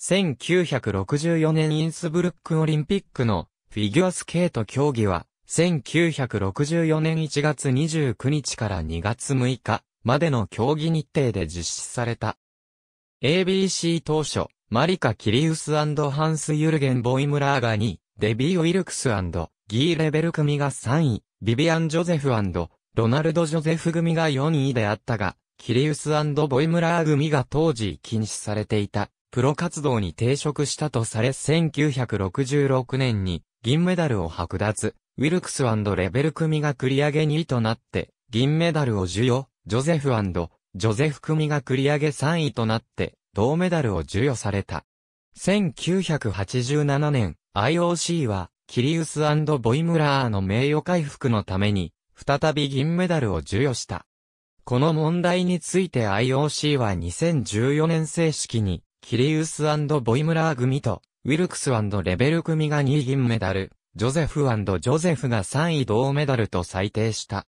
1964年インスブルックオリンピックのフィギュアスケート競技は、1964年1月29日から2月6日までの競技日程で実施された。ABC 当初、マリカ・キリウスハンス・ユルゲン・ボイムラーが2位、デビー・ウィルクスギー・レベル組が3位、ビビアン・ジョゼフロナルド・ジョゼフ組が4位であったが、キリウスボイムラー組が当時禁止されていた。プロ活動に抵触したとされ1966年に銀メダルを剥奪、ウィルクスレベル組が繰り上げ2位となって、銀メダルを授与、ジョゼフジョゼフ組が繰り上げ3位となって、銅メダルを授与された。1987年、IOC は、キリウスボイムラーの名誉回復のために、再び銀メダルを授与した。この問題について IOC は2014年正式に、キリウスボイムラー組と、ウィルクスレベル組が2位銀メダル、ジョゼフジョゼフが3位銅メダルと裁定した。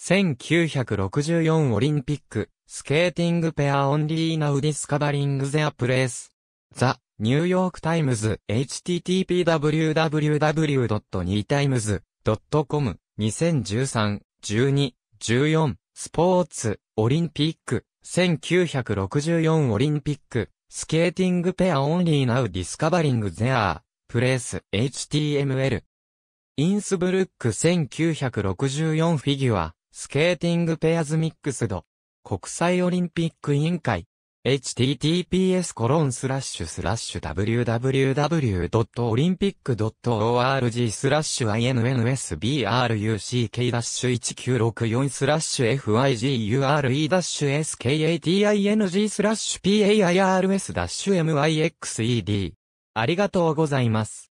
1964オリンピック、スケーティングペアオンリーナウディスカバリングゼアプレイス。ザ、ニューヨークタイムズ、http://www.newtimes.com、2013、12、14、スポーツ、オリンピック、1964オリンピック、スケーティングペアオンリーナウディスカバリングゼアー、プレース、HTML。インスブルック1964フィギュア、スケーティングペアズミックスド。国際オリンピック委員会。https コロンスラッシュスラッシュ www.olympic.org スラッシュ INNSBRUCK-1964 スラッシュ FIGURE-SKATING スラッシュ PAIRS-MIXED ありがとうございます。